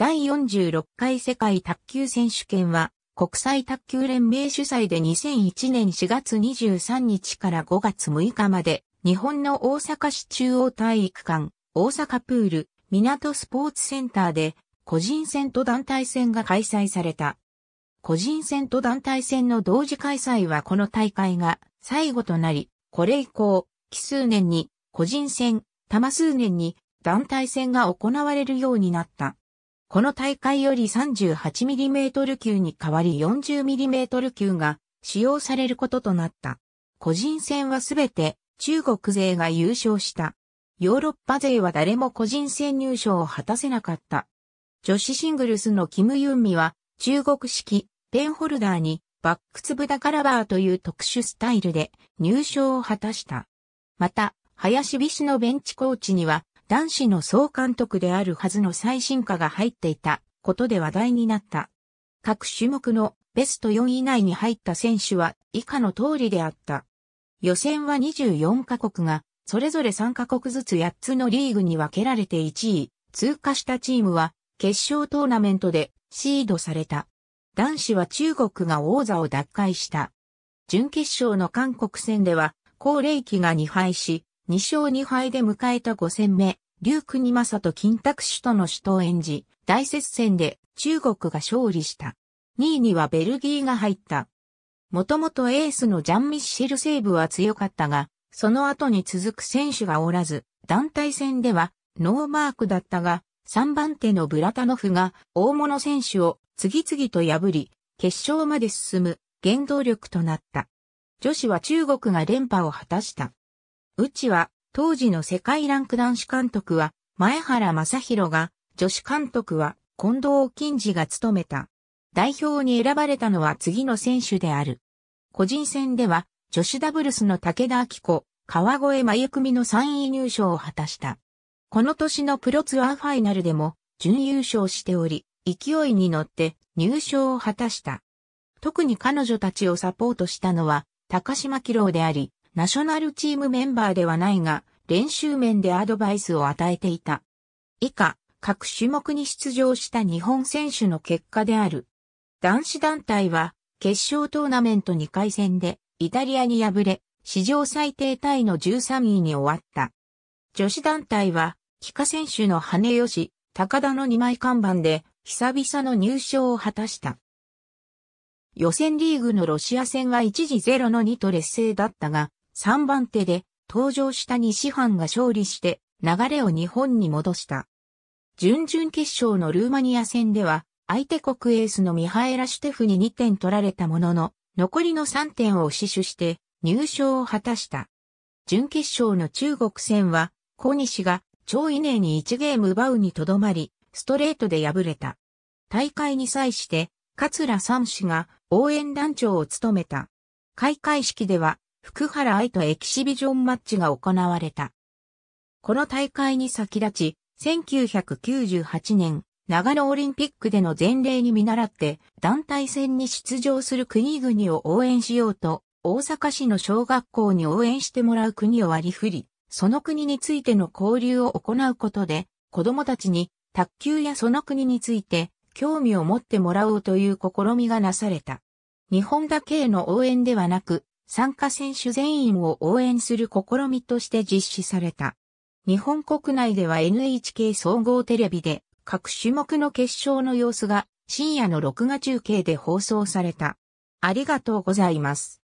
第46回世界卓球選手権は、国際卓球連盟主催で2001年4月23日から5月6日まで、日本の大阪市中央体育館、大阪プール、港スポーツセンターで、個人戦と団体戦が開催された。個人戦と団体戦の同時開催はこの大会が最後となり、これ以降、奇数年に個人戦、多数年に団体戦が行われるようになった。この大会より 38mm 級に代わり 40mm 級が使用されることとなった。個人戦はすべて中国勢が優勝した。ヨーロッパ勢は誰も個人戦入賞を果たせなかった。女子シングルスのキム・ユンミは中国式ペンホルダーにバックツブダカラバーという特殊スタイルで入賞を果たした。また、林美氏のベンチコーチには男子の総監督であるはずの最新化が入っていたことで話題になった。各種目のベスト4以内に入った選手は以下の通りであった。予選は24カ国が、それぞれ3カ国ずつ8つのリーグに分けられて1位、通過したチームは、決勝トーナメントでシードされた。男子は中国が王座を奪回した。準決勝の韓国戦では、高齢期が2敗し、2勝2敗で迎えた5戦目、劉国サと金卓首との首都を演じ、大接戦で中国が勝利した。2位にはベルギーが入った。もともとエースのジャン・ミッシェルセーブは強かったが、その後に続く選手がおらず、団体戦ではノーマークだったが、3番手のブラタノフが大物選手を次々と破り、決勝まで進む原動力となった。女子は中国が連覇を果たした。うちは、当時の世界ランク男子監督は、前原正宏が、女子監督は、近藤金次が務めた。代表に選ばれたのは次の選手である。個人戦では、女子ダブルスの武田明子、川越真由組の3位入賞を果たした。この年のプロツアーファイナルでも、準優勝しており、勢いに乗って入賞を果たした。特に彼女たちをサポートしたのは、高島紀郎であり、ナショナルチームメンバーではないが、練習面でアドバイスを与えていた。以下、各種目に出場した日本選手の結果である。男子団体は、決勝トーナメント2回戦で、イタリアに敗れ、史上最低タイの13位に終わった。女子団体は、帰化選手の羽根吉、高田の2枚看板で、久々の入賞を果たした。予選リーグのロシア戦は一時0の2と劣勢だったが、3番手で登場した西藩が勝利して流れを日本に戻した。準々決勝のルーマニア戦では相手国エースのミハエラ・シュテフに2点取られたものの残りの3点を死守して入賞を果たした。準決勝の中国戦は小西が超イネに1ゲーム奪うにとどまりストレートで敗れた。大会に際して桂三氏が応援団長を務めた。開会式では福原愛とエキシビジョンマッチが行われた。この大会に先立ち、1998年、長野オリンピックでの前例に見習って団体戦に出場する国々を応援しようと、大阪市の小学校に応援してもらう国を割り振り、その国についての交流を行うことで、子供たちに卓球やその国について興味を持ってもらおうという試みがなされた。日本だけへの応援ではなく、参加選手全員を応援する試みとして実施された。日本国内では NHK 総合テレビで各種目の決勝の様子が深夜の録画中継で放送された。ありがとうございます。